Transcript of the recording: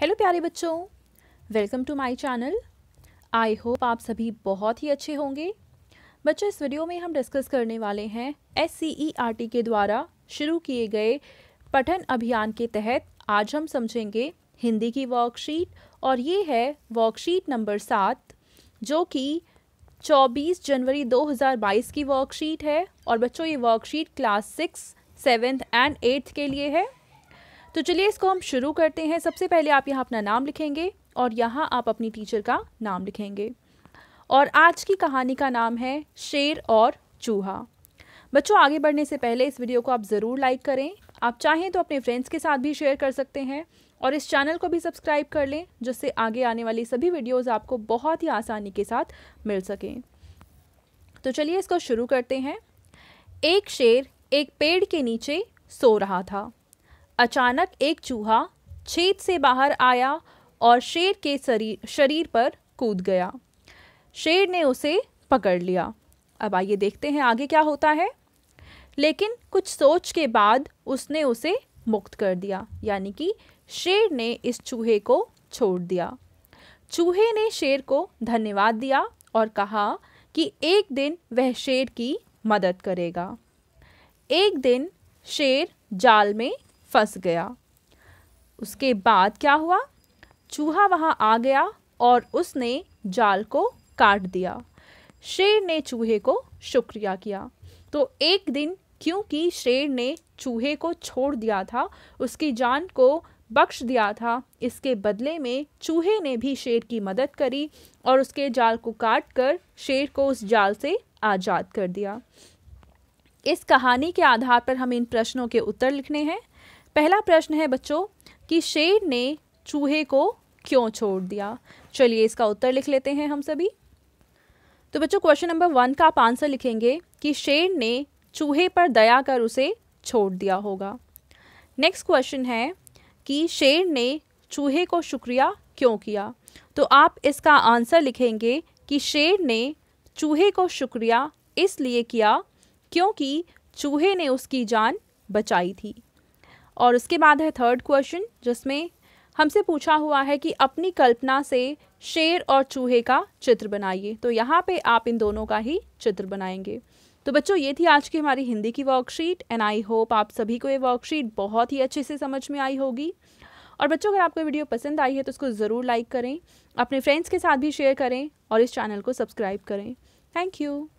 hello प्यारे बच्चों welcome to my channel I hope आप सभी बहुत ही अच्छे होंगे बच्चों इस वीडियो में हम डिस्कस करने वाले हैं एस e के द्वारा शुरू किए गए पठन अभियान के तहत आज हम समझेंगे हिंदी की वर्कशीट और ये है वर्कशीट नंबर सात जो कि 24 जनवरी 2022 की वर्कशीट है और बच्चों ये worksheet class six seventh and eighth के लिए है तो चलिए इसको हम शुरू करते हैं सबसे पहले आप यहाँ अपना नाम लिखेंगे और यहाँ आप अपनी टीचर का नाम लिखेंगे और आज की कहानी का नाम है शेर और चूहा बच्चों आगे बढ़ने से पहले इस वीडियो को आप ज़रूर लाइक करें आप चाहें तो अपने फ्रेंड्स के साथ भी शेयर कर सकते हैं और इस चैनल को भी सब्सक्राइब कर लें जिससे आगे आने वाली सभी वीडियोस आपको बहुत ही आसानी के साथ मिल सकें तो चलिए इसको शुरू करते हैं एक शेर एक पेड़ के नीचे सो रहा था अचानक एक चूहा छेद से बाहर आया और शेर के शरीर शरीर पर कूद गया शेर ने उसे पकड़ लिया अब आइए देखते हैं आगे क्या होता है लेकिन कुछ सोच के बाद उसने उसे मुक्त कर दिया यानी कि शेर ने इस चूहे को छोड़ दिया चूहे ने शेर को धन्यवाद दिया और कहा कि एक दिन वह शेर की मदद करेगा एक दिन शेर जाल में फंस गया उसके बाद क्या हुआ चूहा वहाँ आ गया और उसने जाल को काट दिया शेर ने चूहे को शुक्रिया किया तो एक दिन क्योंकि शेर ने चूहे को छोड़ दिया था उसकी जान को बख्श दिया था इसके बदले में चूहे ने भी शेर की मदद करी और उसके जाल को काट कर शेर को उस जाल से आज़ाद कर दिया इस कहानी के आधार पर हम इन प्रश्नों के उत्तर लिखने हैं पहला प्रश्न है बच्चों कि शेर ने चूहे को क्यों छोड़ दिया चलिए इसका उत्तर लिख लेते हैं हम सभी तो बच्चों क्वेश्चन नंबर वन का आप आंसर लिखेंगे कि शेर ने चूहे पर दया कर उसे छोड़ दिया होगा नेक्स्ट क्वेश्चन है कि शेर ने चूहे को शुक्रिया क्यों किया तो आप इसका आंसर लिखेंगे कि शेर ने चूहे को शुक्रिया इसलिए किया क्योंकि चूहे ने उसकी जान बचाई थी और उसके बाद है थर्ड क्वेश्चन जिसमें हमसे पूछा हुआ है कि अपनी कल्पना से शेर और चूहे का चित्र बनाइए तो यहाँ पे आप इन दोनों का ही चित्र बनाएंगे तो बच्चों ये थी आज की हमारी हिंदी की वर्कशीट एंड आई होप आप सभी को ये वर्कशीट बहुत ही अच्छे से समझ में आई होगी और बच्चों अगर आपको वीडियो पसंद आई है तो उसको ज़रूर लाइक करें अपने फ्रेंड्स के साथ भी शेयर करें और इस चैनल को सब्सक्राइब करें थैंक यू